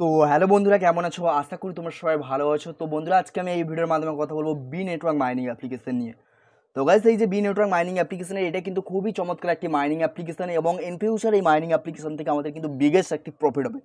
তো হ্যালো বন্ধুরা কেমন আছো আশা করি তোমরা সবাই ভালো আছো তো বন্ধুরা আজকে আমি এই ভিডিওর মাধ্যমে কথা বলবো বি নেটওয়ার্ক মাইনিং অ্যাপ্লিকেশন নিয়ে তো গাইস এই যে বি নেটওয়ার্ক মাইনিং অ্যাপ্লিকেশানের এটা কিন্তু খুবই চমৎকার একটি মাইনিং অ্যাপ্লিকেশান এবং ইন ফিউচার এই মাইনিং অ্যাপ্লিকেশন থেকে আমাদের কিন্তু বিগেস্ট একটি প্রফিট হবে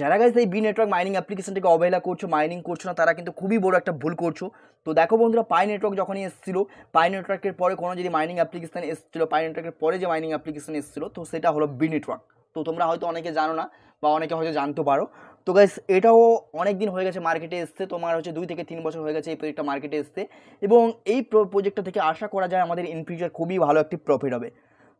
যারা গাইস এই বি নেটওয়ার্ক মাইনিং থেকে অবহেলা করছো মাইনিং করছো না তারা কিন্তু খুবই বড় একটা ভুল করছো তো দেখো বন্ধুরা পাই নেটওয়ার্ক যখনই এসেছিলো পাই নেটওয়ার্কের পরে কোনো যদি মাইনিং অ্যাপ্লিকেশান এসেছিলো পাই নেটওয়ার্কের পরে যে মাইনিং অ্যাপ্লিকেশান এসেছিলো তো সেটা হলো বি নেটওয়ার্ক তো তোমরা হয়তো অনেকে জানো না বা অনেকে হয়তো জানতে পারো তো গাইস এটাও অনেক দিন হয়ে গেছে মার্কেটে এসছে তোমার হচ্ছে দুই থেকে তিন বছর হয়ে গেছে এই প্রজেক্টটা মার্কেটে এসছে এবং এই প্রজেক্টটা থেকে আশা করা যায় আমাদের ইন ফিউচার খুবই ভালো একটি প্রফিট হবে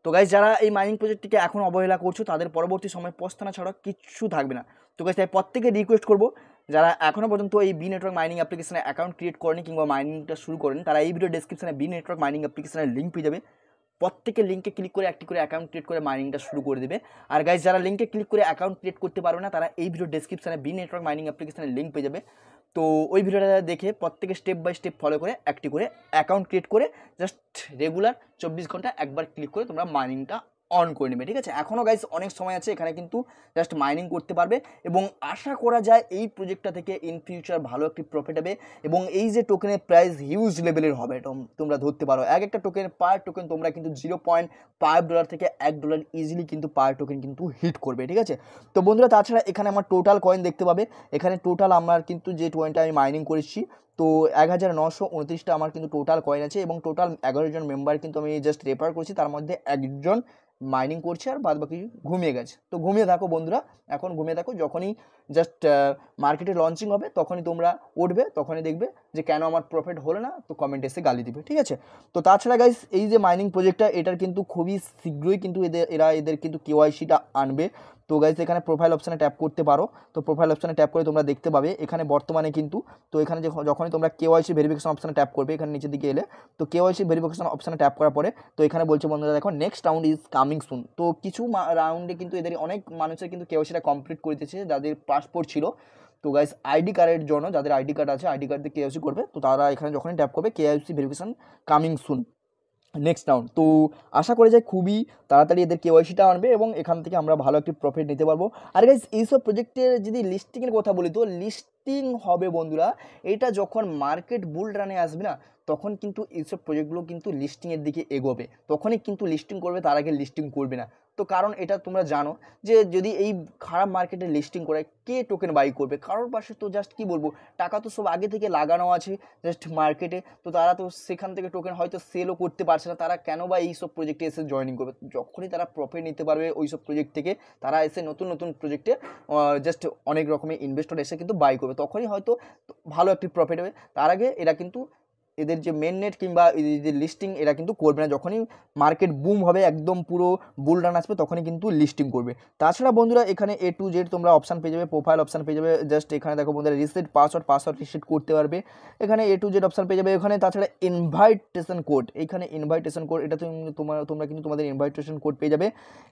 তো গাইস যারা এই মাইনিং প্রজেক্টটিকে এখন অবহেলা করছো তাদের পরবর্তী সময় পস্তানা ছাড়া কিচ্ছু থাকবে না তো গাইস তাই প্রত্যেকে রিকোয়েস্ট করবো যারা এখনও পর্যন্ত এই বি নেটওয়ার্ক মাইনিং অ্যাপ্লিকেশনে অ্যাকাউন্ট ক্রিয়েট করেনি কিংবা মাইনিংটা শুরু করেন তারা এই ভিডিও ডিসক্রিপশনে বি নেটওয়ার্ক মাইনিং অ্যাপ্লিকেশনের লিঙ্ক পেয়ে যাবে প্রত্যেকের লিঙ্কে ক্লিক করে একটি করে অ্যাকাউন্ট ক্রিয়েট করে মাইনিংটা শুরু করে দেবে আর গাইজ যারা লিঙ্কে ক্লিক করে অ্যাকাউন্ট ক্রিয়েট করতে পারবে না তারা এই ভিডিও ডিসক্রিপশানে বি নেটওয়ার্ক মাইনিং অ্যাপ্লিকেশানের লিঙ্ক পেয়ে যাবে তো ওই ভিডিওটা দেখে প্রত্যেকে স্টেপ বাই স্টেপ ফলো করে একটি করে অ্যাকাউন্ট ক্রিয়েট করে জাস্ট রেগুলার চব্বিশ ঘন্টা একবার ক্লিক করে তোমরা মাইনিংটা অন করে নেবে ঠিক আছে এখনও গাইস অনেক সময় আছে এখানে কিন্তু জাস্ট মাইনিং করতে পারবে এবং আশা করা যায় এই প্রজেক্টটা থেকে ইন ফিউচার ভালো একটি প্রফিট হবে এবং এই যে টোকেনের প্রাইস হিউজ লেভেলের হবে তোমরা ধরতে পারো এক একটা টোকেন পার টোকেন তোমরা কিন্তু জিরো পয়েন্ট ফাইভ ডলার থেকে এক ডলার ইজিলি কিন্তু পার টোকেন কিন্তু হিট করবে ঠিক আছে তো বন্ধুরা তাছাড়া এখানে আমার টোটাল কয়েন দেখতে পাবে এখানে টোটাল আমার কিন্তু যে টোয়েনটা আমি মাইনিং করেছি তো এক হাজার নশো উনত্রিশটা আমার কিন্তু টোটাল কয়েন আছে এবং টোটাল এগারো জন মেম্বার কিন্তু আমি জাস্ট রেফার করছি তার মধ্যে একজন মাইনিং করছে আর বাদ বাকি ঘুমিয়ে গেছে তো ঘুমিয়ে থাকো বন্ধুরা এখন ঘুমিয়ে থাকো যখনই জাস্ট মার্কেটে লঞ্চিং হবে তখনই তোমরা উঠবে তখনই দেখবে যে কেন আমার প্রফিট হলো না তো কমেন্ট এসে গালি দিবে ঠিক আছে তো তাছাড়া গাইস এই যে মাইনিং প্রজেক্টটা এটার কিন্তু খুবই শীঘ্রই কিন্তু এদের এরা এদের কিন্তু কেওয়াইসিটা আনবে তো গাইজ এখানে প্রোফাইল অপশানে ট্যাপ করতে পারো তো প্রোফাইল অপশানে ট্যাপ করে তোমরা দেখতে পাবে এখানে বর্তমানে কিন্তু তো এখানে যখনই তোমরা কেওয়াইসি ভেরিফিকেশন অপশানে ট্যাপ করবে এখানে নিচের দিকে এলে তো কেওয়াইসি ভেরিফিকেশন অপশানে ট্যাপ করার পরে তো এখানে বলছে বন্ধুরা দেখো next round is coming soon তো কিছু রাউন্ডে কিন্তু এদের অনেক মানুষের কিন্তু কেওয়াইসিটা কমপ্লিট করে যাদের পাসপোর্ট ছিল তো গাইস আইডি কার্ডের জন্য যাদের আইডি কার্ড আছে আইডি কার্ড দিয়ে কেওয়াইসি করবে তো তারা এখানে যখনই ট্যাপ করবে KYC verification coming soon next round তো আশা করে যায় খুবই তাড়াতাড়ি এদের কেওয়াইসিটা আনবে এবং এখান থেকে আমরা ভালো একটি প্রফিট নিতে পারবো আর গাইজ এইসব প্রজেক্টের যদি লিস্টিংয়ের কথা বলি তো লিস্টিং হবে বন্ধুরা এটা যখন মার্কেট বুল রানে আসবে না তখন কিন্তু এইসব প্রজেক্টগুলো কিন্তু লিস্টিংয়ের দিকে এগোবে তখনই কিন্তু লিস্টিং করবে তার আগে লিস্টিং করবে না তো কারণ এটা তোমরা জানো যে যদি এই খারাপ মার্কেটে লিস্টিং করে কে টোকেন বাই করবে কারোর পাশে তো জাস্ট কি বলবো টাকা তো সব আগে থেকে লাগানো আছে জাস্ট মার্কেটে তো তারা তো সেখান থেকে টোকেন হয়তো সেলও করতে পারছে না তারা কেন বা এইসব প্রজেক্টে এসে জয়েনিং করবে যখনই তারা প্রফিট নিতে পারবে ওই সব প্রজেক্ট থেকে তারা এসে নতুন নতুন প্রজেক্টে জাস্ট অনেক রকমের ইনভেস্টর এসে কিন্তু বাই করবে তখনই হয়তো ভালো একটি প্রফিট হবে তার আগে এরা কিন্তু এদের যে মেন নেট কিংবা যে লিস্টিং এরা কিন্তু করবে না যখনই মার্কেট বুম হবে একদম পুরো বুল রান আসবে তখনই কিন্তু লিস্টিং করবে তাছাড়া বন্ধুরা এখানে এ টু জেড তোমরা অপশান পেয়ে যাবে প্রোফাইল অপশান পেয়ে যাবে জাস্ট এখানে দেখো বন্ধুরা রিসেট পাসওয়ার্ড পাসওয়ার্ড রিসেট করতে পারবে এখানে এ টু জেড অপশান পেয়ে যাবে এখানে তাছাড়া ইনভাইটেশন কোড এখানে ইনভাইটেশন কোড এটা তুমি তোমার তোমরা কিন্তু তোমাদের ইনভাইটেশন কোড পেয়ে যাবে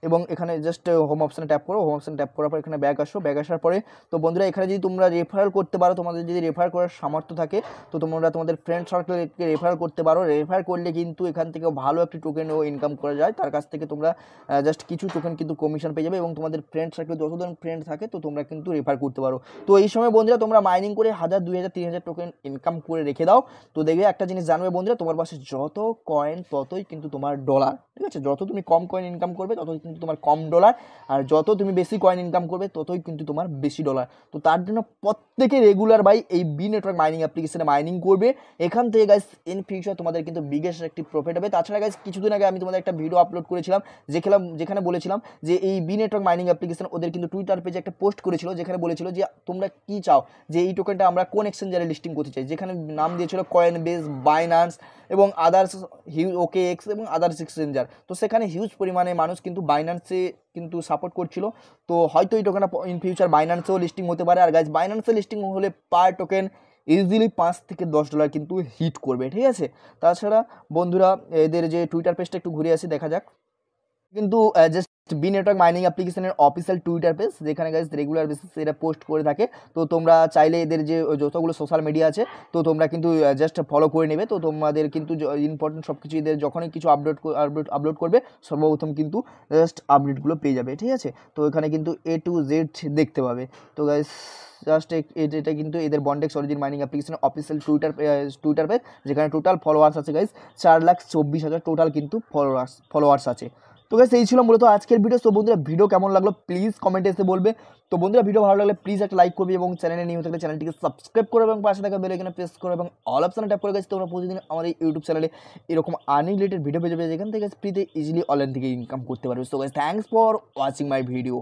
এবং এখানে জাস্ট হোম অপশানে ট্যাপ করো হোম অপশানে ট্যাপ করার পর এখানে ব্যাগ আসো ব্যাগ আসার পরে তো বন্ধুরা এখানে যদি তোমরা রেফারেল করতে পারো তোমাদের যদি রেফার করার সামর্থ্য থাকে তো তোমরা তোমাদের ফ্রেন্ড সার্কেল তাদেরকে রেফার করতে পারো রেফার করলে কিন্তু এখান থেকে ভালো একটি টোকেন ও ইনকাম করা যায় তার কাছ থেকে তোমরা জাস্ট কিছু টোকেন কিন্তু কমিশন পেয়ে যাবে এবং তোমাদের ফ্রেন্ড সার্কেল যতজন ফ্রেন্ড থাকে তো তোমরা কিন্তু রেফার করতে পারো তো এই সময় বন্ধুরা তোমরা মাইনিং করে হাজার দুই হাজার তিন হাজার টোকেন ইনকাম করে রেখে দাও তো দেখবে একটা জিনিস জানবে বন্ধুরা তোমার পাশে যত কয়েন ততই কিন্তু তোমার ডলার ঠিক আছে যত তুমি কম কয়েন ইনকাম করবে ততই কিন্তু তোমার কম ডলার আর যত তুমি বেশি কয়েন ইনকাম করবে ততই কিন্তু তোমার বেশি ডলার তো তার জন্য প্রত্যেকে রেগুলার ভাই এই বি নেটওয়ার্ক মাইনিং অ্যাপ্লিকেশনে মাইনিং করবে এখান থেকে দিয়ে গাইস ইন ফিউচার তোমাদের কিন্তু বিগেস্ট একটি প্রফিট হবে তাছাড়া গাইস কিছুদিন আগে আমি তোমাদের একটা ভিডিও আপলোড করেছিলাম যেখানে যেখানে বলেছিলাম যে এই বি নেটওয়ার্ক মাইনিং অ্যাপ্লিকেশন ওদের কিন্তু টুইটার পেজে একটা পোস্ট করেছিল যেখানে বলেছিল যে তোমরা কি চাও যে এই টোকেনটা আমরা কোন এক্সচেঞ্জারে লিস্টিং করতে চাই যেখানে নাম দিয়েছিল কয়েন বেস বাইনান্স এবং আদার্স হিউ ওকে এক্স এবং আদার্স এক্সচেঞ্জার তো সেখানে হিউজ পরিমাণে মানুষ কিন্তু বাইনান্সে কিন্তু সাপোর্ট করছিল তো হয়তো এই টোকেনটা ইন ফিউচার বাইনান্সেও লিস্টিং হতে পারে আর গাইজ বাইনান্সে লিস্টিং হলে পার টোকেন ইজিলি পাঁচ থেকে দশ ডলার কিন্তু হিট করবে ঠিক আছে তাছাড়া বন্ধুরা এদের যে টুইটার পেজটা একটু ঘুরে আসি দেখা যাক কিন্তু জাস্ট বি নেটওয়ার্ক মাইনিং অ্যাপ্লিকেশনের অফিসিয়াল টুইটার পেজ যেখানে গাইজ রেগুলার বেসিস এরা পোস্ট করে থাকে তো তোমরা চাইলে এদের যে যতগুলো সোশ্যাল মিডিয়া আছে তো তোমরা কিন্তু জাস্ট ফলো করে নেবে তো তোমাদের কিন্তু ইম্পর্টেন্ট সব কিছু এদের যখনই কিছু আপডেট আপডেট আপলোড করবে সর্বপ্রথম কিন্তু জাস্ট আপডেটগুলো পেয়ে যাবে ঠিক আছে তো এখানে কিন্তু এ টু জেড দেখতে পাবে তো গাইজ জাস্ট এটা কিন্তু এদের বন্ডেক্স অরিজিন মাইনিং অ্যাপ্লিকেশনের অফিসিয়াল টুইটার টুইটার পেজ যেখানে টোটাল ফলোয়ার্স আছে গাইজ চার লাখ চব্বিশ হাজার টোটাল কিন্তু ফলোয়ার্স ফলোয়ার্স আছে তো গাইস এই ছিল মূলত আজকের ভিডিও তো বন্ধুরা ভিডিও কেমন লাগলো প্লিজ কমেন্টে এসে বলবে তো বন্ধুরা ভিডিও ভালো লাগলে প্লিজ একটা লাইক করবে এবং চ্যানেলে নিয়ে থাকলে চ্যানেলটিকে সাবস্ক্রাইব করো এবং পাশে থাকা বেলাইকনে প্রেস করো এবং অল অপশানে ট্যাপ করে গেছে তোমরা প্রতিদিন আমার এই ইউটিউব চ্যানেলে এরকম আর্নিং রিলেটেড ভিডিও পেয়ে যাবে যেখান থেকে ফ্রিতে ইজিলি অনলাইন থেকে ইনকাম করতে পারবে so guys thanks for watching my video